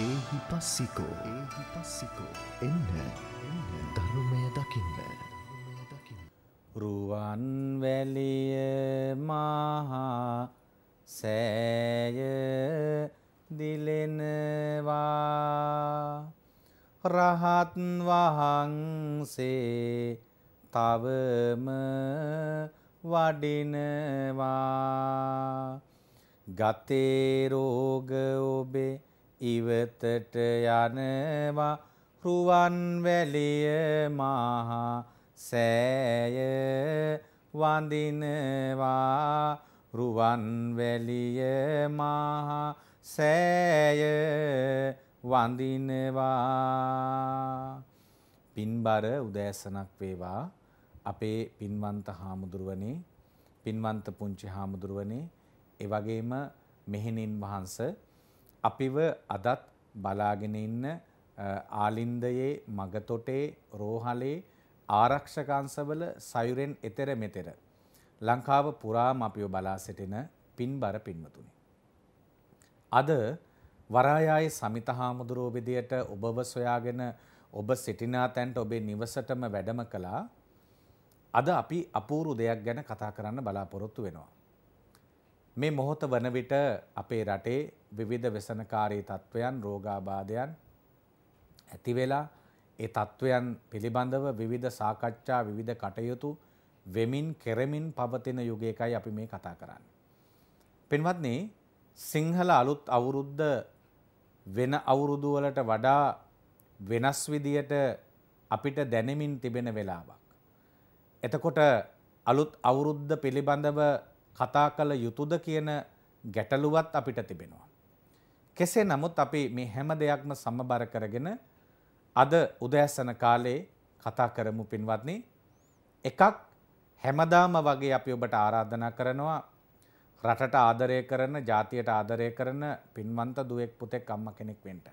ඒහි පස්සිකෝ ඒහි පස්සිකෝ එන්න ධර්මය දකින්න රුවන් වැලිය මහා සෑය දිලෙනවා රහත් වහන්සේ තවම වඩිනවා ගතේ රෝග ඔබේ ඉවතට යනවා රුවන් වැලිය මහා සෑය වඳිනවා රුවන් වැලිය මහා සෑය වඳිනවා පින්බර උදෑසනක් වේවා අපේ පින්වන්ත හාමුදුරුවනේ පින්වන්ත පුංචි හාමුදුරුවනේ එවගේම මෙහෙණින් වහන්සේ අපිව අදත් බලාගෙන ඉන්න ආලින්දයේ මගතොටේ රෝහලේ ආරක්ෂකංශවල සයුරෙන් එතෙර මෙතෙර ලංකාව පුරාම අපිව බලා සිටින පින්බර පින්වතුනි. අද වරායායේ සමිත හාමුදුරුවෝ විදියට ඔබව සොයාගෙන ඔබ සිටිනා තැන්ට ඔබේ නිවසටම වැඩම කළා. අද අපි අපූරු දෙයක් ගැන කතා කරන්න බලාපොරොත්තු වෙනවා. මේ මොහොත වන විට අපේ රටේ විවිධ වෙසනකාරී තත්ත්වයන් රෝගාබාධයන් ඇති වෙලා ඒ තත්ත්වයන් පිළිබඳව විවිධ සාකච්ඡා විවිධ කටයුතු වෙමින් කෙරෙමින් පවතින යුගයකයි අපි මේ කතා කරන්නේ. පින්වත්නි සිංහල අලුත් අවුරුද්ද වෙන අවුරුදු වලට වඩා වෙනස් විදියට අපිට දැනෙමින් තිබෙන වෙලාවක්. එතකොට අලුත් අවුරුද්ද පිළිබඳව කතා කළ යුතුද කියන ගැටලුවත් අපිට තිබෙනවා. කෙසේ නමුත් අපි මේ හැම දෙයක්ම සමබර කරගෙන අද උදෑසන කාලේ කතා කරමු පින්වත්නි. එකක් හැමදාම වගේ අපි ඔබට ආරාධනා කරනවා රටට ආදරය කරන ජාතියට ආදරය කරන පින්වන්ත දුවෙක් පුතෙක් අම්ම කෙනෙක් වෙන්ට.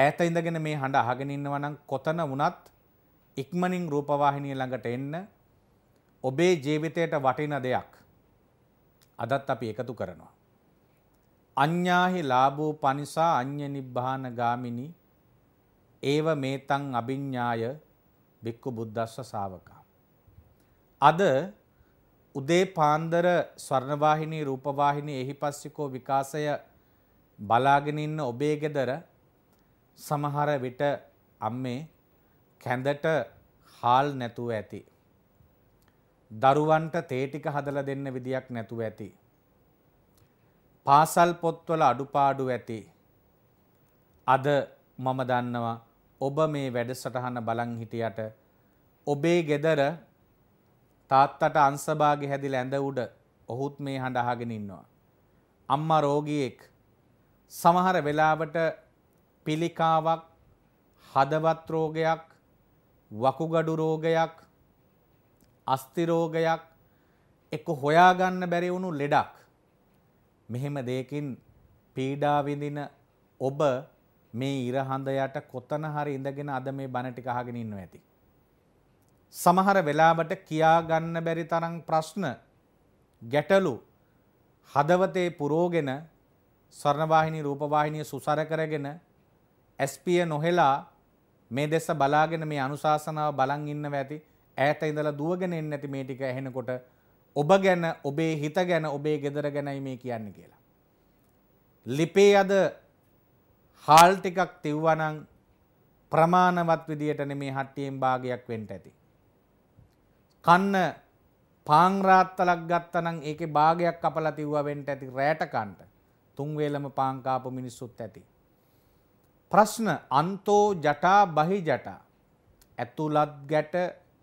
ඈත ඉඳගෙන මේ හඬ අහගෙන ඉන්නවා නම් කොතන වුණත් ඉක්මනින් රූපවාහිනිය ළඟට එන්න ඔබේ ජීවිතයට වටින දෙයක් අදත් අපි එකතු කරනවා. අඤ්ඤාහි ලාභෝ පනිසා අඤ්ඤ නිබ්බාන ගාමිනි ඒව මේතං අභිඤ්ඤාය බික්කු බුද්දස්ස ශාවකා. අද උදේ පාන්දර ස්වර්ණවාහිනී රූපවාහිනී එහිපස්සිකෝ විකාශය බලාගෙන ඉන්න ඔබේ ගෙදර සමහර විට අම්මේ කැඳට හාල් නැතුව ඇති. දරුවන්ට තේ ටික හදලා දෙන්න විදියක් නැතුව ඇති. පාසල් පොත්වල අඩුපාඩු ඇති. අද මම දන්නවා ඔබ මේ වැඩසටහන බලන් හිටියට ඔබේ ගෙදර තාත්තට අංශභාගෙ හැදිලා ඇඳ උඩ ඔහුත් මේ හඬ අහගෙන ඉන්නවා. අම්මා රෝගියෙක් සමහර වෙලාවට පිළිකාවක් හදවත් රෝගයක් වකුගඩු රෝගයක් අස්තිරෝගයක් එක්ක හොයාගන්න බැරි වුණු ලෙඩක් මෙහෙම දෙයකින් පීඩා විඳින ඔබ මේ ඉරහඳ යට කොතන හරි ඉඳගෙන අද මේ බණ ටික අහගෙන ඉන්නව ඇති. සමහර වෙලාවට කියා ගන්න බැරි තරම් ප්‍රශ්න ගැටලු හදවතේ පුරෝගෙන ස්වර්ණවාහිනී රූපවාහිනිය සුසර කරගෙන ඇස්පිය නොහෙලා මේ දෙස බලාගෙන මේ අනුශාසනාව බලන් ඉන්නව ඇති ඈත ඉඳලා දුවගෙන එන්නේ නැති මේ ටික ඇහෙනකොට ඔබ ගැන ඔබේ හිත ගැන ඔබේ ගෙදර ගැනයි මේ කියන්නේ කියලා. ලිපේ අද හාල් ටිකක් තිව්වනම් ප්‍රමාණවත් විදියට නෙමේ හට්ටියෙන් භාගයක් වෙන්න ඇති. කන්න පාන් රාත්තලක් ගත්තනම් ඒකේ භාගයක් කපලා තිව්වා වෙන්න ඇති රැට කන්ට. තුන් වේලම පාන් කාපු මිනිස්සුත් ඇති. ප්‍රශ්න අන්තෝ ජටා බහි ජටා ඇතුළත් ගැට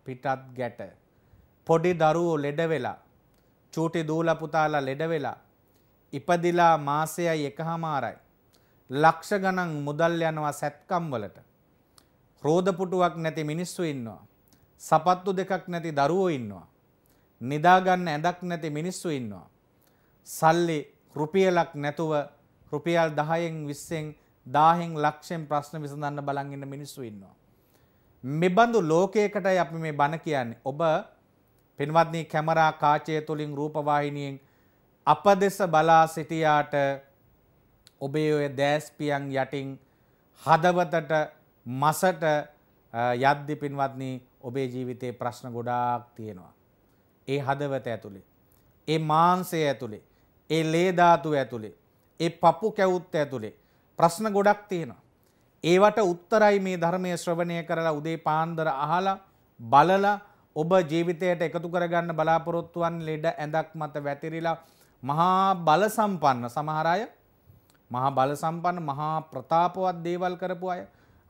පිටත් ගැට. පොඩි දරුවෝ ලෙඩ වෙලා. චූටි දූල පුතාලා ලෙඩ වෙලා. ඉපදිලා මාසයයි එකහමාරයි. ලක්ෂ ගණන් මුදල් යනවා සැත්කම් වලට. රෝද පුටුවක් නැති මිනිස්සු ඉන්නවා. සපත්තු දෙකක් නැති දරුවෝ ඉන්නවා. නිදාගන්න ඇඳක් නැති මිනිස්සු ඉන්නවා. සල්ලි රුපියලක් නැතුව රුපියල් 10න් 20න් 1000න් ලක්ෂෙන් ප්‍රශ්න විසඳන්න බලන් ඉන්න මිනිස්සු ඉන්නවා. මෙබඳු ලෝකයකටයි අපි මේ බණ කියන්නේ. ඔබ පින්වත්නි කැමරා කාචය තුලින් රූපවාහිනියෙන් අප දෙස බලා සිටියාට ඔබේ ඔය දෑස්පියන් යටින් හදවතට මසට යද්දි පින්වත්නි ඔබේ ජීවිතේ ප්‍රශ්න ගොඩාක් තියෙනවා. ඒ හදවත ඇතුලේ. ඒ මාංශය ඇතුලේ. ඒ ලේ ධාතුව ඇතුලේ. ඒ පපු කැවුත්ත ඇතුලේ. ප්‍රශ්න ගොඩක් තියෙනවා. ඒවට උත්තරයි මේ ධර්මය ශ්‍රවණය කරලා උදේ පාන්දර අහලා බලලා ඔබ ජීවිතයට එකතු කරගන්න බලාපොරොත්තුවන් ලෙඩ ඇඳක් මත වැතිරිලා මහා බලසම්පන්න සමහර අය මහා බලසම්පන්න මහා ප්‍රතාපවත් දේවල් කරපු අය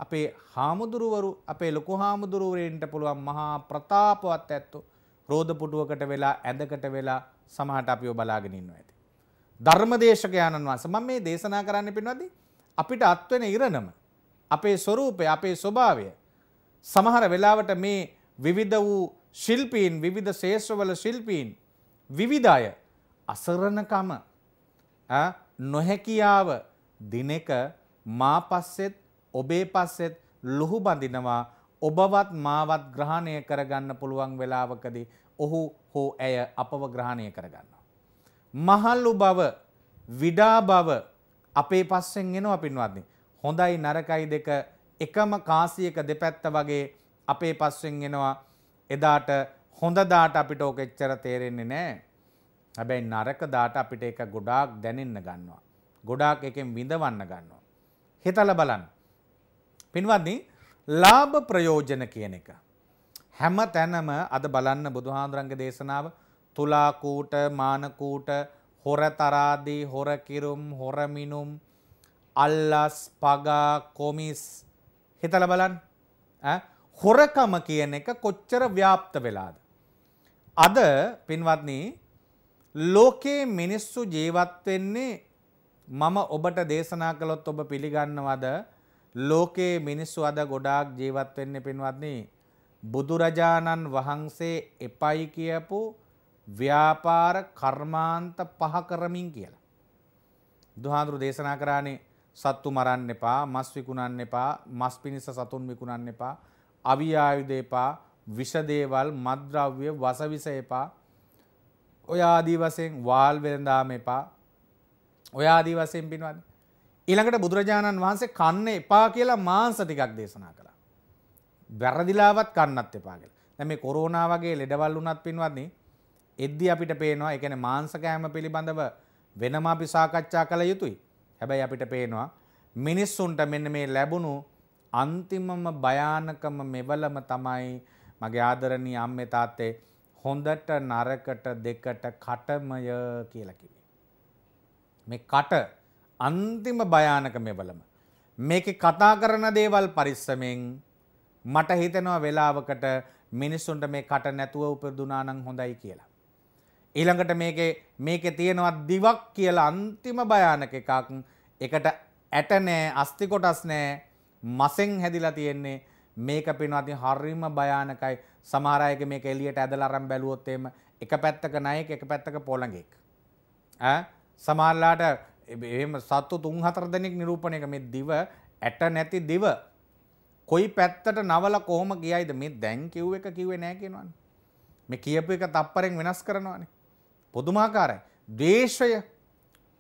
අපේ හාමුදුරුවරු අපේ ලොකු හාමුදුරුවරෙන්ට පුළුවන් මහා ප්‍රතාපවත් ඇත්තෝ රෝධ පුටුවකට වෙලා ඇඳකට වෙලා සමහට අපිව බලාගෙන ඉන්නවා ඇති. ධර්මදේශක ආනන් වහන්සේ මම මේ දේශනා කරන්න පින්වත්නි අපිට අත්වෙන ඉරණම අපේ ස්වරූපය අපේ ස්වභාවය. සමහර වෙලාවට මේ විවිධ වූ ශිල්පීන් විවිධ ශේෂ්‍රවල ශිල්පීන් විවිධය අසරණකම නොහැකියාව දිනක මා පස්සෙත් ඔබේ පස්සෙත් ලොහු බඳිනවා ඔබවත් මාවත් ග්‍රහණය කරගන්න පුළුවන් වෙලාවකදී ඔහු හෝ ඇය අපව ග්‍රහණය කරගන්නවා. මහල්ලු බව විඩා බව අපේ පස්සෙන් එනවා පින්වත්න්නේ හොඳයි නරකයි දෙක එකම කාසියක දෙපැත්ත වගේ අපේ පස්සෙන් එනවා එදාට හොඳ දාට අපිට ඕක එච්චර තේරෙන්නේ නෑ. හැබැයි නරක දාට අපිට ඒක ගොඩාක් දැනෙන්න ගන්නවා. ගොඩාක් එකෙන් විඳවන්න ගන්නවා. හිතල බලන්න. පින්වත්නි ලාභ ප්‍රයෝජන කියන එක. හැම තැනම අද බලන්න බුදුහාන්දුරන්ගේ දේශනාව තුලාකූට මානකූට හොර තරාදී හොර කිරුම් හොරමිනුම් අල්ලස් පගා කොමිස් හිතල බලන් හොරකම කියන එක කොච්චර ව්‍යාප්ත වෙලාද. අද පින්වත්න්නේ ලෝකයේ මිනිස්සු ජීවත්වෙන්නේ මම ඔබට දේශනා කළොත් ඔබ පිළිගන්නවද ලෝකයේ මිනිස්සු අද ගොඩාක් ජීවත් වෙන්නේ පින්වත්නි බුදුරජාණන් වහන්සේ එපයි කියපු ව්‍යාපාර කර්මාන්ත පහ කරමින් කියලා. දුහාඳුරු දේශනා කරානේ සත්තු මරන්න එපා මස් විකුණන්න එපා මස් පිණිස සතුන් විකුණන්න එපා අවි ආයුධ එපා විෂදේවල් මද්ද්‍රව්‍ය වසවිස එපා ඔය ආදී වශයෙන් වාල් වෙළඳාම එපා ඔය ආදී වශයෙන් පිනවද ඊළඟට බුදුරජාණන් වහන්සේ කන්න එපා කියලා මාංශ ටිකක් දේශනා කළා. වැරදිලාවත් කන්නත් එපා කියලා. දැන් මේ කොරෝනා වගේ ලෙඩවල් වුණත් පින්වත්නි එද්දි අපිට පේනවා ඒ කියන්නේ මාංශ කෑම පිළිබඳව වෙනම අපි සාකච්ඡා කළ යුතුයි. හැබැයි අපිට පේනවා මිනිස්සුන්ට මෙන්න මේ ලැබුණු අන්තිමම භයානකම මෙවලම තමයි මගේ ආදරණීය අම්මේ තාත්තේ හොඳට නරකට දෙකට කටමය කියලා කිව්වේ. මේ කට අන්තිම භයානක මෙවලම. මේකේ කතා කරන දේවල් පරිස්සමෙන් මට හිතෙනවා වෙලාවකට මිනිස්සුන්ට මේ කට නැතුව උපදුනා නම් හොඳයි කියලා. ඊළඟට මේක මේක තියෙනවා දිවක් කියලා අන්තිම භයානක එකක් එකට ඇට නෑ අස්ති කොටස් නෑ මසෙන් හැදිලා තියෙන්නේ මේක පිනවත්නි හරිම භයානකයි සමහර අයක මේක එළියට ඇදලා අරන් බැලුවොත් එහෙම එක පැත්තක ණයෙක් එක පැත්තක පොළඟෙක් ඈ සමහරලාට එහෙම සත්තු 3-4 දෙනෙක් නිරූපණයක මේ දිව ඇට නැති දිව කොයි පැත්තට නවල කොහොම ගියයිද මේ දැන් කිව් එක කිව්වේ නෑ කියනවනේ මේ කියපු එක තප්පරෙන් වෙනස් කරනවානේ පුදුමාකාරයි. දේශය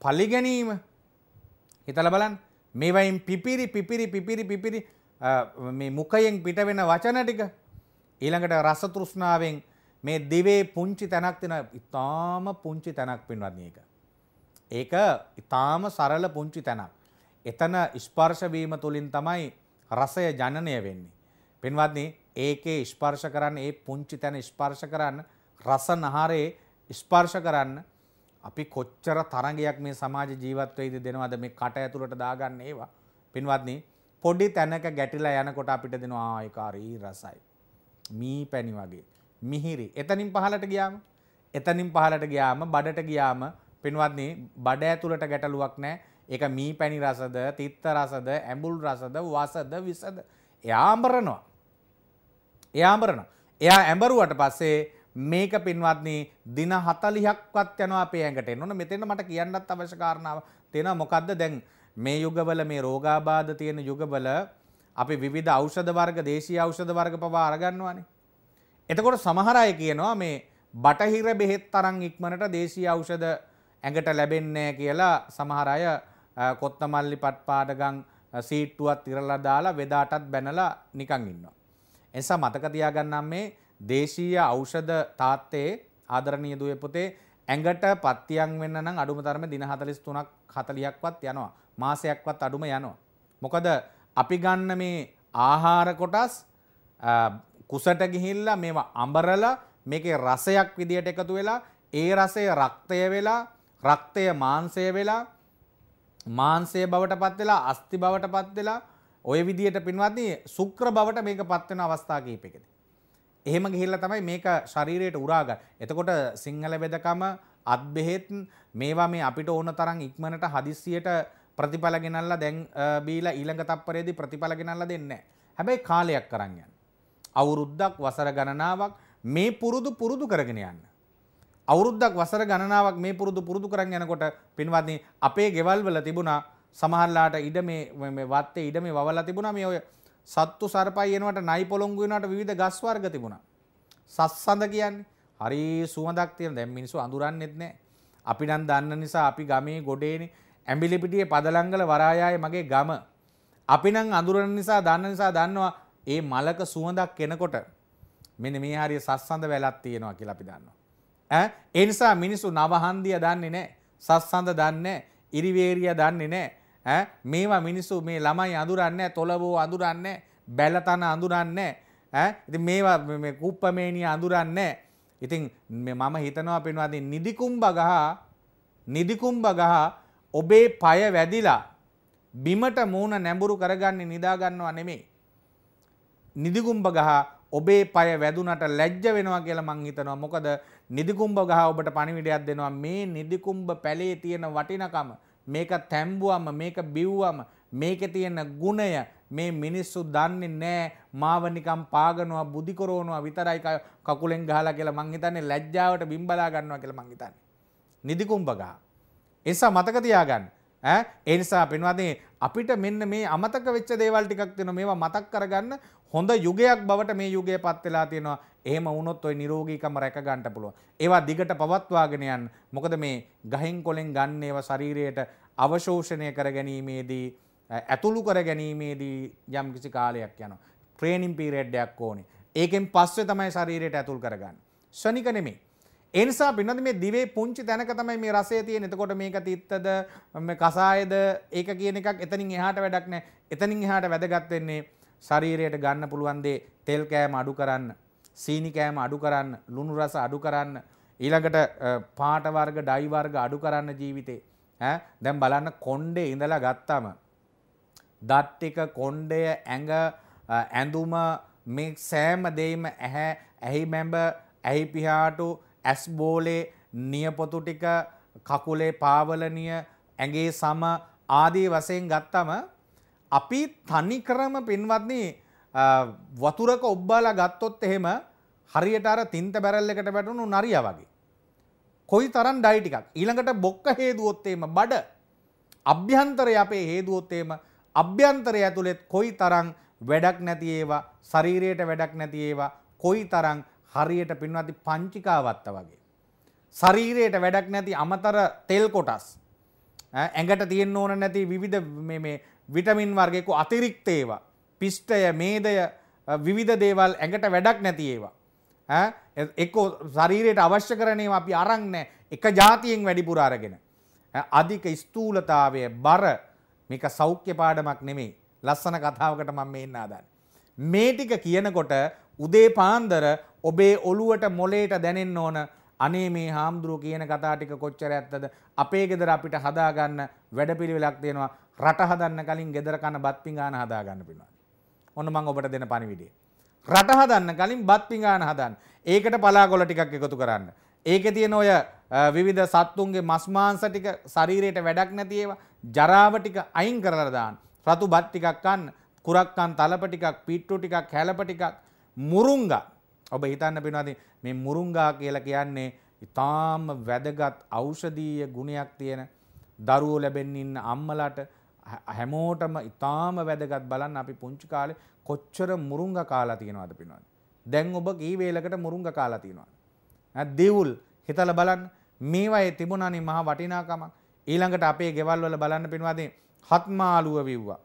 පලිගැනීම හිතල බලන් මේවයින් පිපිරි පිපිරි පිපිරි පිපිරි මුකයෙන් පිට වෙන වචන ටික ඊළඟට රසතෘෂ්ණාවෙන් මේ දිවේ පුංචි තැනක් තින ඉතාම පුංචි තැනක් පින්වත්න එක. ඒක ඉතාම සරල පුංචි තැනක්. එතන ස්පර්ශවීම තුළින් තමයි රසය ජනනය වෙන්නේ. පින්වත්න්නේ ඒකේ ස්පර්ශ කරන්න ඒ පුංචි තැන ස්පර්ශ කරන්න රස නහරේ ස්පර්ශ කරන්න අපි කොච්චර තරගයක් මේ සමාජ ජීවත්වයිද දෙනවද මේ කට ඇතුළට දාගන්න ඒවා පින්වත්නි පොඩි තැනක ගැටිලා යනකොට අපිට දෙනවා ආයකාරී රසයි. මී පැණි වගේ. මිහිරි. එතනින් පහලට ගියාම එතනින් පහලට ගියාම බඩට ගියාම පින්වත්නි බඩ ඇතුළට ගැටලුවක් නැහැ. ඒක මී පැණි රසද, තිත්ත රසද, ඇඹුල් රසද, වසද, විසද. එයා අඹරනවා. එයා අඹරනවා. එයා ඇඹරුවට පස්සේ මේක පින්වත්න්නේ දින හතලිහක්වත් යනවා අපේ ඇඟට එන්න ඕන මෙතෙන්ට මට කියන්නත් අවශ්‍ය කාරණාව තියෙනවා මොකද්ද දැන් මේ යුගවල මේ රෝගාබාධ තියෙන යුගවල අපි විවිධ ඖෂධ වර්ග දේශීය ඖෂධ වර්ග පවා අරගන්නවානේ. එතකොට සමහර අය කියනවා මේ බටහිර බෙහෙත් තරම් ඉක්මනට දේශීය ඖෂධ ඇඟට ලැබෙන්නේ කියලා සමහර අය කොත්තමල්ලි පට්පාඩගම් සීට්ටුවත් ඉරලා දාලා වෙදාටත් බැනලා නිකන් ඉන්නවා. එනිසා මතක තියාගන්නම් මේ දේශීය ඖෂධ තාත්තේ ආදරණීය දුවේ පුතේ ඇඟට පත්තියන් වෙන්න නම් අඩුම තරමේ දින 43ක් 40ක්වත් යනවා. මාසයක්වත් අඩුම යනවා. මොකද අපි ගන්න මේ ආහාර කොටස් කුසට ගිහිල්ලා මේවා අඹරලා මේකේ රසයක් විදියට එකතු වෙලා ඒ රසය රක්තය වෙලා රක්තය මාංශය වෙලා මාංශය බවට පත් වෙලා අස්ති බවට පත් වෙලා ওই විදියට පින්වත්නි සුක්‍ර බවට මේක පත් වෙන අවස්ථා කිහිපයකදී එහෙම ගිහිල්ලා තමයි මේක ශරීරයට උරාගන්න. එතකොට සිංහල වෙදකම අත්බෙහෙත් මේවා මේ අපිට ඕන තරම් ඉක්මනට හදිස්සියට ප්‍රතිඵල ගෙනල්ලා දැන් බීලා ඊළඟ තප්පරයේදී ප්‍රතිඵල ගෙනල්ලා දෙන්නේ හැබැයි කාලයක් කරන් අවුරුද්දක් වසර ගණනාවක් මේ පුරුදු පුරුදු කරගෙන යන්න. අවුරුද්දක් වසර ගණනාවක් මේ පුරුදු පුරුදු කරන් යනකොට පින්වත්නි අපේ ගෙවල් වල තිබුණා සමහරලාට ඉඩ මේ වත්තේ ඉඩ මේ වවලා තිබුණා මේ ඔය සත්තු සර්පයි එනවට නයි පොළොංගු වෙනවට විවිධ ගස් වර්ග තිබුණා. සස්සඳ කියන්නේ හරි සුවඳක් තියෙන දැන් මිනිස්සු අඳුරන්නේත් නැහැ. අපි නම් දන්න නිසා අපි ගමේ ගොඩේනේ ඇඹිලිපිටියේ පදලංගල වරායායේ මගේ ගම. අපි නම් අඳුරන නිසා දන්න නිසා දන්නවා ඒ මලක සුවඳක් එනකොට මෙන්න මේ හරිය සස්සඳ වැලක් තියෙනවා කියලා අපි දන්නවා. ඈ ඒ නිසා මිනිස්සු නවහන්දිය දන්නේ නැහැ. සස්සඳ දන්නේ නැහැ. ඉරිවේරිය දන්නේ නැහැ. මේවා මිනිස්සු මේ ළමයි අඳුරන්නේ තොලබෝ අඳුරන්නේ බැලතන අඳුරන්නේ ඉතින් මේවා මේ කුප්පමේනිය අඳුරන්නේ ඉතින් මම හිතනවා පින්වත්නි නිදිකුම්බ ගහ නිදිකුම්බ ගහ ඔබේ পায় වැදිලා බිමට මූණ නැඹුරු කරගන්නේ නිදා ගන්නවා නෙමෙයි නිදිකුම්බ ගහ ඔබේ পায় වැදුනට ලැජ්ජ වෙනවා කියලා මං හිතනවා. මොකද නිදිකුම්බ ගහ ඔබට පණිවිඩයක් දෙනවා. මේ නිදිකුම්බ පැලේ තියෙන වටිනකම මේක තැම්බුවම මේක බිව්වම මේකේ තියෙන ගුණය මේ මිනිස්සු දන්නේ නැහැ මාව නිකන් පාගනවා බුදි කරවනවා විතරයි කකුලෙන් ගහලා කියලා මං හිතන්නේ ලැජ්ජාවට බිම්බලා ගන්නවා කියලා මං හිතන්නේ නිදි කුඹගා එසා මතක තියාගන්න ඈ ඒ නිසා පින්වත්නි අපිට මෙන්න මේ අමතක වෙච්ච දේවල් ටිකක් තියෙනවා මේවා මතක් කරගන්න හොඳ යුගයක් බවට මේ යුගය පත් වෙලා තියෙනවා. එහෙම වුණොත් ওই නිරෝගීකම රැක ගන්න පුළුවන්. ඒවා දිගට පවත්වාගෙන යන්න. මොකද මේ ගහින් කොලෙන් ගන්න ඒවා ශරීරයට අවශෝෂණය කර ගැනීමේදී ඇතුළු කර ගැනීමේදී යම් කිසි කාලයක් යනවා. ට්‍රේනින් පීරියඩ් එකක් ඕනේ. ඒකෙන් පස්සේ තමයි ශරීරයට ඇතුල් කරගන්නේ. ශනික නෙමෙයි. එනිසා පිනද මේ දිවේ පුංචි තැනක තමයි මේ රසය තියෙන. එතකොට මේක තිත්තද කසායද ඒක කියන එකක් එතනින් එහාට වැඩක් නැහැ. එතනින් එහාට වැදගත් වෙන්නේ ශරීරයට ගන්න පුළුවන් දේ තෙල් කෑම අඩු කරන්න, සීනි කෑම අඩු කරන්න, ලුණු රස අඩු කරන්න, ඊළඟට පාට වර්ග, ඩයි වර්ග අඩු කරන්න ජීවිතේ. ඈ දැන් බලන්න කොණ්ඩේ ඉඳලා ගත්තම දත් ටික කොණ්ඩය ඇඟ ඇඳුම මේ සෑම දෙයක්ම ඇහැ ඇහි මැඹ ඇහි පිහාටු ඇස් බෝලේ නියපොතු ටික කකුලේ පාවලනිය ඇඟේ සම ආදී වශයෙන් ගත්තම අපි තනි කරම පින්වත්නි වතුරක ඔබ්බාලා ගත්තොත් එහෙම හරියට අර තින්ත බැරල් එකට වැටුණු නරියා වගේ. කොයි තරම් ඩයි ටිකක්. ඊළඟට බොක්ක හේදුවොත් එහෙම බඩ අභ්‍යන්තරය අපේ හේදුවොත් එහෙම අභ්‍යන්තරය ඇතුළෙත් කොයි තරම් වැඩක් නැති ඒවා ශරීරයට වැඩක් නැති ඒවා කොයි තරම් හරියට පින්වත්නි පංචිකාවත්ත වගේ. ශරීරයට වැඩක් නැති අමතර තෙල් කොටස් ඇඟට තියෙන්න ඕන නැති විවිධ මේ විටමින් වර්ගෙකු අතිරික්තේවා. පිෂ්ටය මේදය විවිධ දේවල් ඇඟට වැඩක් නැති ඒවා. එක්කෝ ශරීරයට අවශ්‍ය කරනේම අපි අරන් නෑ එක ජාතියෙන් වැඩිපුර අරගෙන. අධික ස්තූලතාවය බර මේක සෞඛ්‍ය පාඩමක් නෙමේ ලස්සන කතාවකට මම මේ එන්න ආදන්නේ. මේ ටික කියනකොට උදේ පාන්දර ඔබේ ඔළුවට මොලේට දැනෙන්න ඕන අනේ මේ හාමුදුරුවෝ කියන කතා ටික කොච්චර ඇත්තද අපේ ගෙදර අපිට හදාගන්න වැඩපිළිවෙලක් තියෙනවා රට හදන්න කලින් ගෙදර කන බත් පිඟාන හදා ගන්න පිනවා. ඔන්න මම ඔබට දෙන පණිවිඩය. රට හදන්න කලින් බත් පිඟාන හදන්න. ඒකට පලාගොල ටිකක් එකතු කරන්න. ඒකේ තියෙන ඔය විවිධ සත්තුන්ගේ මස් මාංශ ටික ශරීරයට වැඩක් නැති ඒවා ජරාව ටික අයින් කරලා දාන්න. රතු බත් ටිකක් කන්න, කුරක්කන් තලප ටිකක්, පිට්ටු ටිකක්, හැලප ටිකක්, මුරුංගා. ඔබ හිතන්න පිනවාද මේ මුරුංගා කියලා කියන්නේ ඉතාම වැදගත් ඖෂධීය ගුණයක් තියෙන දරුවෝ ලැබෙන්න ඉන්න අම්මලාට හැමෝටම ඉතාම වැදගත් බලන්න අපි පුංචි කාලේ කොච්චර මුරුංග කාලා තියෙනවද පිනවද. දැන් ඔබ කී වේලකට මුරුංග කාලා තියෙනවද. දෙවුල් හිතල බලන්න මේවායේ තිබුණනේ මහා වටිනාකමක්. ඊළඟට අපේ ගෙවල් වල බලන්න පිනවදේ හත්මාලුව විව්වා.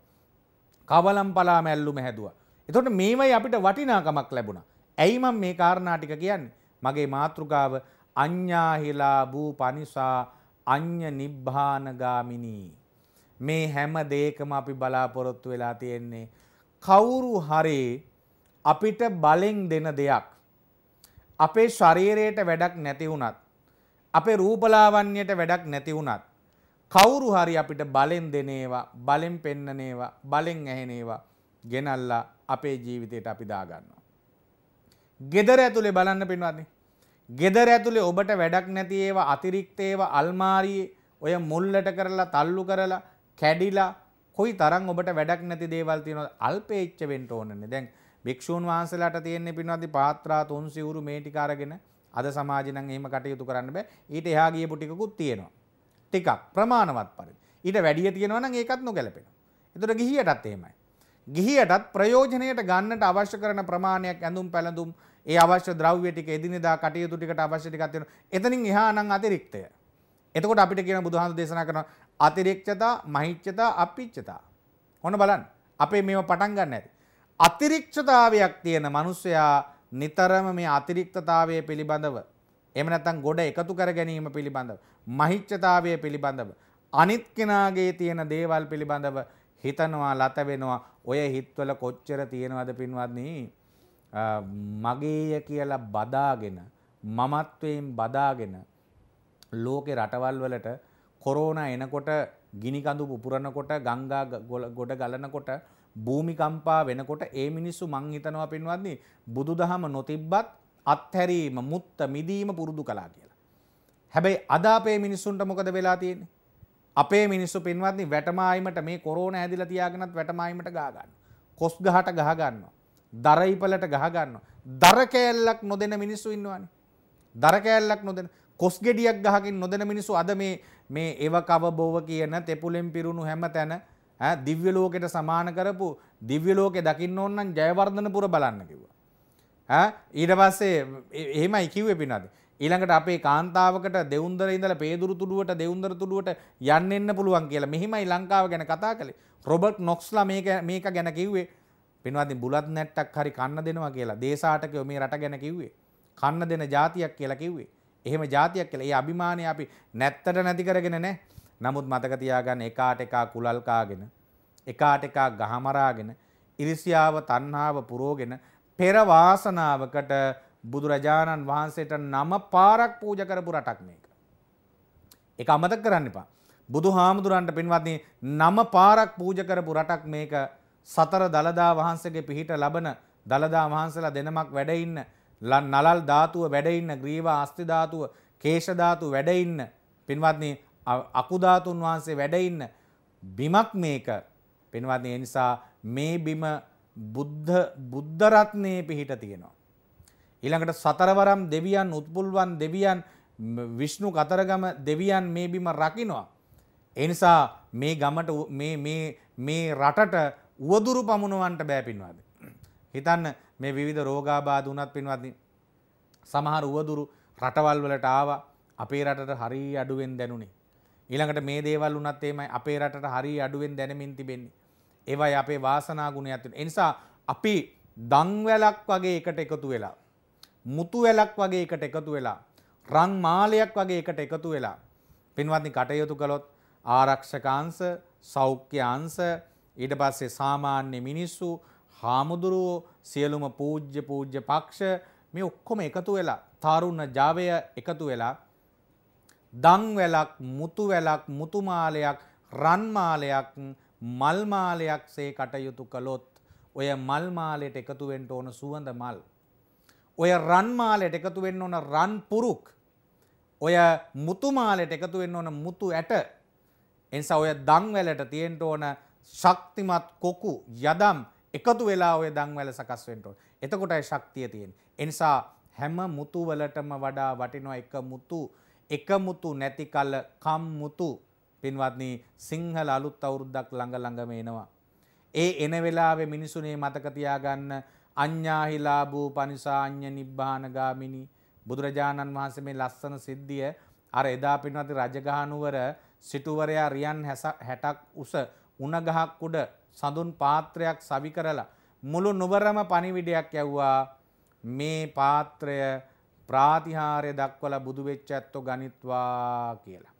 කවලම් පලා මැල්ලුම හැදුවා. එතකොට මේවයි අපිට වටිනාකමක් ලැබුණා. ඇයි මම මේ කාරණා ටික කියන්නේ? මගේ මාතෘකාව අඤ්ඤාහිලා භූ පනිසා අඤ්ඤ නිබ්බානගාමිනී මේ හැම දේකම අපි බලාපොරොත්තු වෙලා තියෙන්නේ කවුරු හරි අපිට බලෙන් දෙන දෙයක් අපේ ශරීරයට වැඩක් නැති වුණත් අපේ රූපලාවන්‍යයට වැඩක් නැති වුණත් කවුරු හරි අපිට බලෙන් දෙනේවා බලෙන් පෙන්නනේවා බලෙන් ඇහෙනේවා ගෙනල්ලා අපේ ජීවිතයට අපි දාගන්නවා. ගෙදර ඇතුලේ බලන්න පෙන්වන්නේ. ගෙදර ඇතුලේ ඔබට වැඩක් නැති ඒවා අතිරික්ත ඒවා අල්මාරියේ ඔය මුල්ලට කරලා තල්ලු කරලා කැඩිලා කොයි තරම් ඔබට වැඩක් නැති දේවල් තියෙනවද අල්පේච්ච වෙන්න ඕනනේ. දැන් භික්ෂූන් වහන්සේලාට තියෙන්නේ පින්වත්නි පාත්‍රා 300 උරු මේ ටික අරගෙන අද සමාජේ නම් එහෙම කටයුතු කරන්න බෑ. ඊට එහා ගියපු ටිකකුත් තියෙනවා. ටිකක් ප්‍රමාණවත් පරිදි. ඊට වැඩිය තියෙනවා නම් ඒකත් නොගැලපෙනවා. ඒතර ගිහියටත් එහෙමයි. ගිහියටත් ප්‍රයෝජනයට ගන්නට අවශ්‍ය කරන ප්‍රමාණයක් ඇඳුම් පැළඳුම් ඒ අවශ්‍ය ද්‍රව්‍ය ටික එදිනෙදා කටයුතු ටිකට අවශ්‍ය ටිකක් තියෙනවා. එතනින් එහා නම් අතිරික්තය. එතකොට අපිට කියන බුදුහාමුදුර දේශනා කරන අතිරෙක්ෂතා මහිච්චතා අපිච්චතා. හොන බලන් අපේ මෙම පටන් ගන්න ඇති. අතිරික්ෂතාවයක් තියෙන මනුස්සයා නිතරම මේ අතිරික්තතාවය පිළිබඳව. එම නැතන් ගොඩ එකතු කර ගැනීම පිළිබඳව. මහිච්චතාවය පිළිබඳව. අනිත් කෙනාගේ තියෙන දේවල් පිළිබඳව හිතනවා ලතවෙනවා ඔය හිත්වල කොච්චර තියෙනවද පින්වත්න්නේ. මගේය කියලා බදාගෙන මමත්වයෙන් බදාගෙන ලෝකෙ රටවල් වලට කොරෝන එනකොට ගිනිකඳු පුපුරණකොට ගංගා ගොඩ ගලනකොට භූමිකම්පා වෙනකොට ඒ මිනිස්සු මං හිතනවා පින්වත්නි බුදුදහම නොතිබ්බත් අත්හැරීම මුත්ත මිදීම පුරුදු කළා කියලා. හැබැයි අද අපේ මිනිස්සුන්ට මොකද වෙලා තියෙන්නේ? අපේ මිනිස්සු පින්වත්නි වැටමායිමට මේ කොරෝන ඇදිලා තියාගෙනත් වැටමායිමට ගහ ගන්නවා. කොස් ගහට ගහ ගන්නවා. දර ඉපලට ගහ ගන්නවා. දර කෑල්ලක් නොදෙන මිනිස්සු ඉන්නවනේ. දර කෑල්ලක් නොදෙන කොස් ගෙඩියක් ගහකින් නොදෙන මිනිස්සු අද මේ මේ එවකව බොව කියන තෙපුලෙන් පිරුණු හැම තැන දිව්‍ය ලෝකෙට සමාන කරපු දිව්‍ය ලෝකේ දකින්න ඕන නම් ජයවර්ධනපුර බලන්න කිව්වා. ඈ ඊට පස්සේ එහෙමයි කිව්වේ පිනවද? ඊළඟට අපේ කාන්තාවකට දෙවුන්දර ඉඳලා පේදුරු තුඩුවට දෙවුන්දර තුඩුවට යන්න එන්න පුළුවන් කියලා මෙහිමයි ලංකාව ගැන කතා කළේ. රොබර්ට් නොක්ස්ලා මේක මේක ගැන කිව්වේ. පින්වත්නි බුලත් නැට්ටක් හරි කන්න දෙනවා කියලා දේශාටකයෝ මේ රට ගැන කිව්වේ. කන්න දෙන જાතියක් කියලා කිව්වේ. එහෙම જાතියක් කියලා. ඒ අභිමානය අපි නැත්තට නැති කරගෙන නැහැ. නමුත් මතක තියාගන්න එකාට එකා කුලල් කාගෙන එකාට එකා ගහමරාගෙන ඉරිසියාව තණ්හාව පුරෝගෙන පෙර වාසනාවකට බුදුරජාණන් වහන්සේට නම පාරක් පූජා කරපු රටක් මේක. ඒක අමතක කරන්න එපා. බුදුහාමුදුරන්ට පින්වත්නි නම පාරක් පූජා කරපු රටක් මේක. සතර දලදා වහන්සේගේ පිහිට ලබන දලදා වහන්සලා දෙනමක් වැඩ ඉන්න නලල් ධාතුව වැඩ ඉන්න ග්‍රීව අස්ති ධාතුව කේශ ධාතු වැඩ ඉන්න පින්වත්නි අකු ධාතුන් වහන්සේ වැඩ ඉන්න බිමක් මේක පින්වත්නි ඒ නිසා මේ බිම බුද්ධ බුද්ධ රත්නයේ පිහිට තියෙනවා ඊළඟට සතරවරම් දෙවියන් උත්පුල්වන් දෙවියන් විෂ්ණු කතරගම දෙවියන් මේ බිම රකිනවා. එනිසා මේ ගමට මේ රටට උවදුරු පමුණුවන්ට බෑපින්වාද. හිතන්න මේ විවිධ රෝගාබාධ වුණත් පින්වත්නි සමහර උවදුරු රටවල් වලට ආවා අපේ රටට හරිය අඩුවෙන් දැනුනේ. ඊළඟට මේ දේවල් වුණත් එimhe අපේ රටට හරිය අඩුවෙන් දැනෙමින් තිබෙන්නේ. ඒවයි අපේ වාසනා ගුණයක් තියෙන. ඒ නිසා අපි දන්වැලක් වගේ එකට එකතු වෙලා මුතු වැලක් වගේ එකට එකතු වෙලා රන් මාලයක් වගේ එකට එකතු වෙලා පින්වත්නි කටයුතු කළොත් ආරක්ෂක අංශ, සෞඛ්‍ය අංශ, ඊට පස්සේ සාමාන්‍ය මිනිස්සු හාමුදුරුවෝ සියලුම පූජ්‍ය පූජ්‍ය පක්ෂ මේ ඔක්කොම එකතු වෙලා තරුණ ජවය එකතු වෙලා දංවැලක් මුතුවැලක් මුතුමාලයක් රන්මාලයක් මල්මාලයක් සේ කටයුතු කළොත් ඔය මල්මාලයට එකතුවෙන්ට ඕන සුවඳ මල්. ඔය රන්මාලයට එකතුවෙන්න ඕන රන් පුරුක් ඔය මුතුමාලයට එකතුවෙන්න ඕන මුතු ඇට එනිසා ඔය දංවැලට තියෙන්ට ඕන ශක්තිමත් කොකු යදම් එකතු වෙලා ඔය දංවැල සකස් වෙන්න ඕන. එතකොටයි ශක්තිය තියෙන්නේ. එනිසා හැම මුතු වලටම වඩා වටිනවා එක මුතු එක මුතු නැති කල කම් මුතු පින්වත්නි සිංහල අලුත් අවුරුද්දක් ළඟ ළඟම එනවා. ඒ එන වෙලාවේ මිනිසුනේ මතක තියාගන්න අඤ්ඤාහිලාභූ පනිසාඤ්ඤ නිබ්බානගාමිනී බුදුරජාණන් වහන්සේ මේ ලස්සන සිද්ධිය අර එදා පින්වත්නි රජගහනුවර සිටුවරයා රියන් 60ක් උස උණ ගහක් උඩ සඳුන් පාත්‍රයක් සවි කරලා මුළු නුවරම පණිවිඩයක් යව්වා මේ පාත්‍රය ප්‍රාතිහාරය දක්වල බුදු වෙච්ච ඇත්තෝ ගනිත්වා කියලා.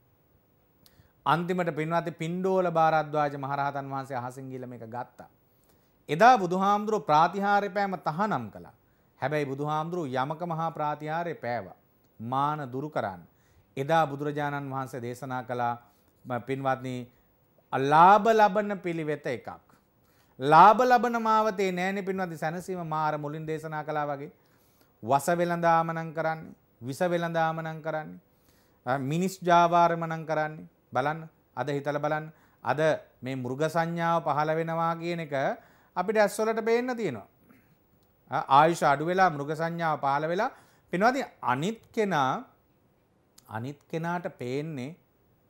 අන්තිමට පින්වත් පින්ඩෝල බාරද්වාජ මහරහතන් වහන්සේ අහසින් ගිහලා මේක ගත්තා. එදා බුදුහාමුදුරුව ප්‍රාතිහාර්ය පෑම තහනම් කළා. හැබැයි බුදුහාමුදුරුව යමක මහා ප්‍රාතිහාර්ය පෑවා. මාන දුරු කරන්න. එදා බුදුරජාණන් වහන්සේ දේශනා කළා පින්වත්නි ලාභ ලබන පිළිවෙත එකක්. ලාභ ලබන මාවතේ නෑනෙ පින්වද සැනසීම මාර මුලින් දේශනා කලා වගේ. වස වෙළඳාමනං කරන්නේ විස වෙළඳාමනං කරන්නේ. මිනිස් ජාවාර්මනං කරන්නේ බලන්න අද හිතල බලන්න අද මේ මුෘග සංඥාව පහළ වෙනවා කියන එක අපිට ඇස්වලට පේන්න තියෙනවා. ආයුෂ අඩු වෙලා මෘග සංඥාව පහළ වෙලා පිනවද අනිත් කෙනා අනිත් කෙනාට පේන්නේ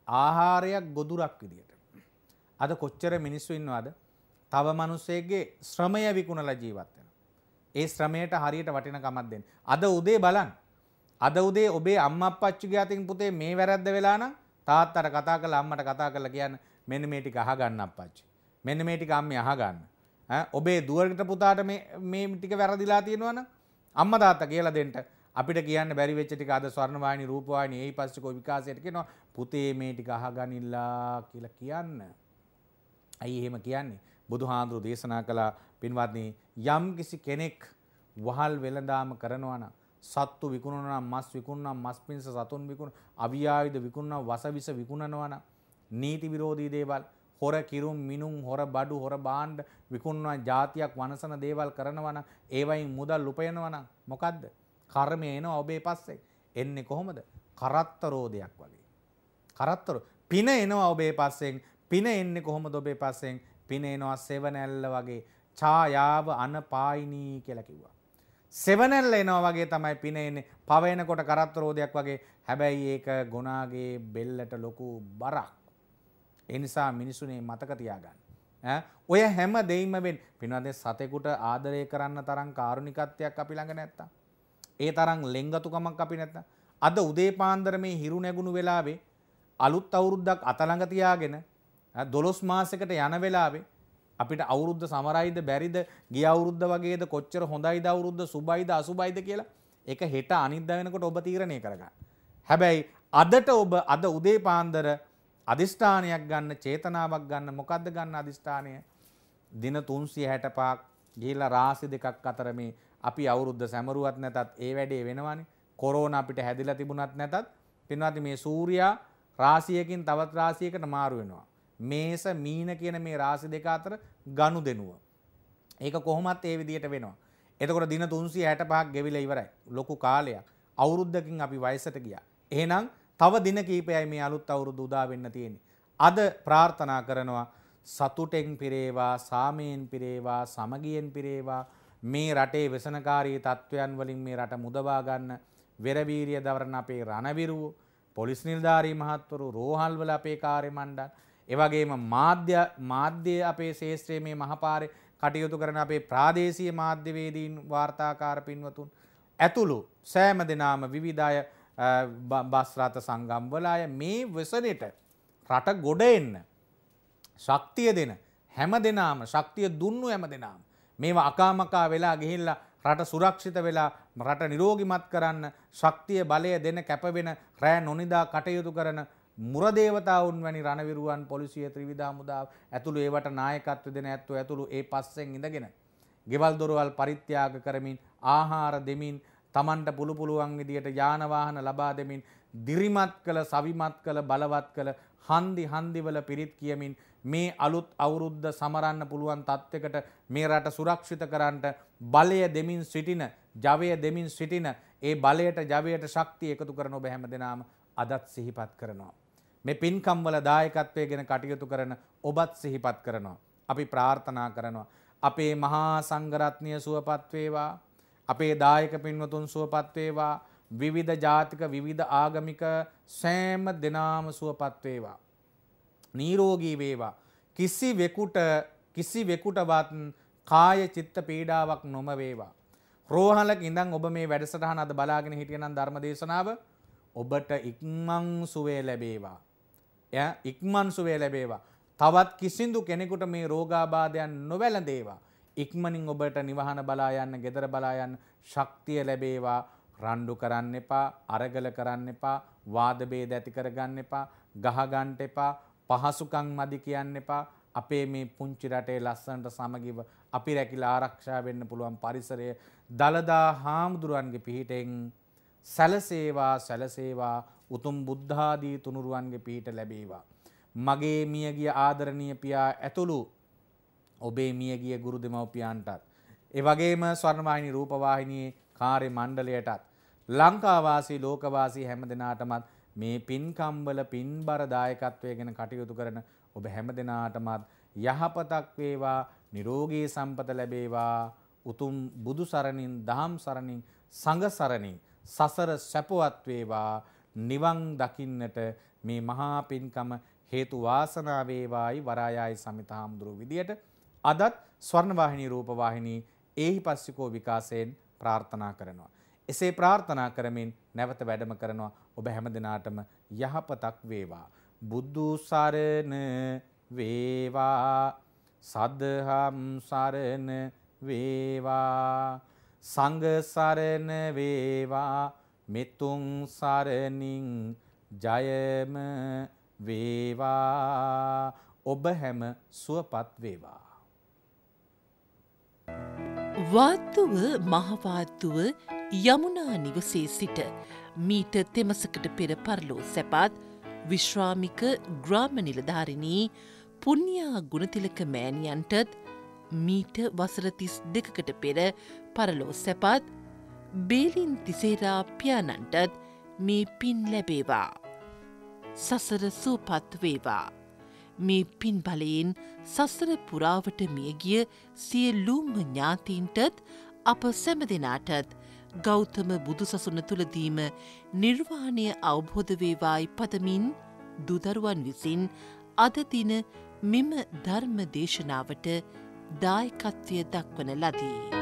ආහාරයක් ගොදුරක් විදියට. අද කොච්චර මිනිස්සු ඉන්නවාද තව මිනිස්සෙගේ ශ්‍රමය විකුණලා ජීවත් වෙනවා. ඒ ශ්‍රමයට හරියට වටිනකමක් දෙන්න. අද උදේ බලන්න. අද උදේ ඔබේ අම්මා අප්පච්චිගේ අතින් පුතේ මේ වැරද්ද වෙලා නම් තාත්තට කතා කරලා අම්මට කතා කරලා කියන්න මෙන්න මේ ටික අහගන්න අප්පච්චි. මෙන්න මේ ටික අම්මේ අහගන්න. ඔබේ දුවරට පුතාට මේ මේ ටික වැරදිලා තියෙනවා නම් අම්මා තාත්තා කියලා දෙන්න. අපිට කියන්න බැරි වෙච්ච ටික අද ස්වර්ණවාහිනී රූපවාහිනී ඒයි පස්සේ කොයි විකාශයට කියනවා පුතේ මේ ටික අහගනිලා කියලා කියන්න. ඇයි එහෙම කියන්නේ බුදු හාමුදුරු දේශනා කළා පින්වත්නි යම් කිසි කෙනෙක් වහල් වෙළඳාම කරනවා නම් සත්තු විකුණනවා නම් මස් විකුණනවා මස් පිණිස සතුන් විකුණ අවියාවිද විකුණනවා වසවිස විකුණනවා නම් නීති විරෝධී දේවල් හොර කිරුම් මිනුම් හොර බඩු හොර බාණ්ඩ විකුණනවා જાතියක් වනසන දේවල් කරනවා නම් ඒවයින් මුදල් උපයනවා නම් මොකද්ද කර්මය එනවා ඔබේ පස්සේ එන්නේ කොහොමද කරත්ත රෝදයක් වගේ කරත්තර පින එනවා ඔබේ පස්සෙන් පින එන්නේ කොහොමද ඔබේ පස්සෙන් පින එනවා සෙවණැල්ල වගේ ඡායාව අනපායිනී කියලා කිව්වා. සෙවණැල්ල එනවා වගේ තමයි පින එන්නේ. පව එනකොට කරත්තරෝදයක් වගේ. හැබැයි ඒක ගොනාගේ බෙල්ලට ලොකු බරක්. ඒ නිසා මිනිසුනේ මතක තියාගන්න. ඔය හැම දෙයිම වෙන් පිනවද සතෙකුට ආදරය කරන්න තරම් කාරුණිකත්වයක් අපි ළඟ නැත්තම්. ඒ තරම් ලෙංගතුකමක් අපි නැත්තම්. අද උදේ පාන්දර මේ හිරු නැගුණු වෙලාවේ අලුත් අවුරුද්දක් අතළඟ තියාගෙන දොළොස් මාසකට යන වෙලාවේ අපිට අවුරුද්ධ සමරයිද බැරිද ගිය අවුරුද්ද වගේද කොච්චර හොඳයිද අවුරුද්ද සුබයිද අසුබයිද කියලා ඒක හෙට අනිද්දා වෙනකොට ඔබ තීරණය කරගන්න. හැබැයි අදට ඔබ අද උදේ පාන්දර අදිෂ්ඨානයක් ගන්න චේතනාවක් ගන්න මොකද්ද ගන්න අදිෂ්ඨානය? දින 365ක් ගිහිලා රාශි දෙකක් අතර මේ අපි අවුරුද්ද සැමරුවත් නැතත් ඒ වැඩේ වෙනවනේ. කොරෝනා අපිට හැදිලා තිබුණත් නැතත් පින්වත් මේ සූර්යා රාශියකින් තවත් රාශියකට මාරු වෙනවා. මේස මීන කියන මේ රාසි දෙක අතර ගනු දෙනුව. ඒක කොහොමත් ඒ විදියට වෙනවා. එතකොට දින 365ක් ගෙවිලා ඉවරයි. ලොකු කාලයක්. අවුරුද්දකින් අපි වයසට ගියා. එහෙනම් තව දින කීපයයි මේ අලුත් අවුරුදු උදා වෙන්න තියෙන්නේ. අද ප්‍රාර්ථනා කරනවා සතුටෙන් පිරේවා, සාමයෙන් පිරේවා, සමගියෙන් පිරේවා. මේ රටේ වෙසනකාරී තත්ත්වයන් වලින් මේ රට මුදවා ගන්න වෙරවීරිය දවරන අපේ රණවිරුවෝ, පොලිස් නිලධාරී මහත්වරු, රෝහල්වල අපේ කාර්ය මණ්ඩල එවගේම මාධ්‍ය මාධ්‍ය අපේ ශේෂත්‍රයේ මේ මහපාරේ කටයුතු කරන අපේ ප්‍රාදේශීය මාධ්‍යවේදීන් වාර්තාකාර පින්වතුන් ඇතුළු සෑම දෙනාම විවිධාය බස් රථ සංගම්වල අය මේ වසනෙට රට ගොඩ එන්න ශක්තිය දෙන හැම දෙනාම ශක්තිය දුන්නු හැම දෙනාම මේවා අකාමකා වෙලා ගිහිල්ලා රට සුරක්ෂිත වෙලා රට නිරෝගිමත් කරන්න ශක්තිය බලය දෙන කැපවෙන රෑ නොනිදා කටයුතු කරන මුරදේවතාවුන් වැනි රණවිරුවන් පොලිසිය ත්‍රිවිධ හමුදාව ඇතුළු ඒවට නායකත්ව දෙන ඇත්තෝ ඇතුළු ඒ පස්සෙන් ඉඳගෙන ගෙවල් දොරවල් පරිත්‍යාග කරමින් ආහාර දෙමින් තමන්ට පුළු පුළුවන් විදියට යානවාහන ලබා දෙමින් දිරිමත් කළ සවිමත් කළ බලවත් කළ හන්දි හන්දිවල පිරිත් කියමින් මේ අලුත් අවුරුද්ධ සමරන්න පුළුවන් තත්ත්වකට මේ රට සුරක්ෂිත කරන්නට බලය දෙමින් සිටින ජවය දෙමින් සිටින ඒ බලයට ජවයට ශක්තිය එකතු කරන ඔබ හැම දෙනාම අදත් සිහිපත් කරනවා. මේ පින්කම්වල දායකත්වය ගැන කටයුතු කරන ඔබත් සිහිපත් කරනවා. අපි ප්‍රාර්ථනා කරනවා. අපේ මහා සංගරත්නය සුවපත්වේවා. අපේ දායක පින්වතුන් සුවපත්වේවා. විවිධ ජාතික විවිධ ආගමික සෑම දෙනාම සුවපත්වේවා. නීරෝගී වේවා. කිසි වෙකුට කිසි වෙකුටවත් කාය චිත්ත පීඩාවක් නොම වේවා. රෝහලක ඉඳන් ඔබ මේ වැඩසටහන අද බලාගෙන හිටියනම් ධර්ම දේශනාව ඔබට ඉක්මන් සුවේ ලැබේවා. එය ඉක්මන්සුවේ ලැබේවා. තවත් කිසිදු කෙනෙකුට මේ රෝගාබාධයන් නොවැළඳේවා. ඉක්මනින් ඔබට නිවහන බලා යන්න, gedara බලා යන්න ශක්තිය ලැබේවා. රණ්ඩු කරන්න එපා, අරගල කරන්න එපා, වාද ભેද ඇති කරගන්න එපා, ගහ ගන්න එපා, පහසුකම් මදි කියන්න එපා. අපේ මේ පුංචි රටේ ලස්සනට සමගිව අපි රැකිලා ආරක්ෂා වෙන්න පුළුවන් පරිසරය දලදා හාමුදුරුවන්ගේ පිහිටෙන් සැලසේවා සැලසේවා උතුම් බුද්ධාදී තුනුරුවන්ගේ පීට ලැබේවා. මගේ මියගිය ආදරණීය පියා ඇතුළු ඔබේ මියගිය ගුරු දෙමව්පියන්ටත්. ඒ වගේම ස්වර්ණවාහිනී රූපවාහිනී කාර්ය මණ්ඩලයටත් ලංකාවාසී ලෝකවාසී හැම දෙනාටමත් මේ පින්කම්වල පින්බර දායකත්වය ගැන කටයුතු කරන ඔබ හැම දෙනාටමත් යහපතක් වේවා නිරෝගී සම්පත ලැබේවා උතුම් බුදු සරණින් දහම් සරණින් සංඝ සරණින් සසර සැපවත් වේවා නිවන් දකින්නට මේ මහා පින්කම හේතු වාසනා වේවායි වරායයි සමිත හාමුදුරුවෝ විදියට අදත් ස්වර්ණ වාහිනී රූප වාහිනී ඒහිපස්සිකෝ විකාශයෙන් ප්‍රාර්ථනා කරනවා. එසේ ප්‍රාර්ථනා කරමින් නැවත වැඩම කරනවා ඔබ හැම දිනාටම යහපතක් වේවා. බුද්ධ සරණ වේවා සද්ධහම් සරණ වේවා සංඝ සරණ වේවා මෙතුන් සරණින් ජයම වේවා ඔබ හැම සුවපත් වේවා වාත්තුව මහවාත්තුව යමුනා නිවසේ සිට මීට තෙමසකට පෙර පරලෝ සැපත් විශ්‍රාමික ග්‍රාම නිලධාරිණී පුුණ්ඥා ගුණතිලක මෑණියන්ටත් මීට වසරතිස් දෙකකට පෙර පරලෝ සැපත් බේලින් තිසේරා පියාණන්ටත් මේ පින් ලැබේවා. සසර සූපත් වේවා. මේ පින් බලයෙන් සසර පුරාවට මියගිය සියලුම ඥාතීන්ටත් අප සැම දෙනාටත් ගෞතම බුදුසසුන තුළදීම නිර්වාණය අවබෝධ වේවායි පතමින් දුදරුවන් විසින් අදදින මෙම ධර්ම දේශනාවට දායකත්වය දක්වන ලදී.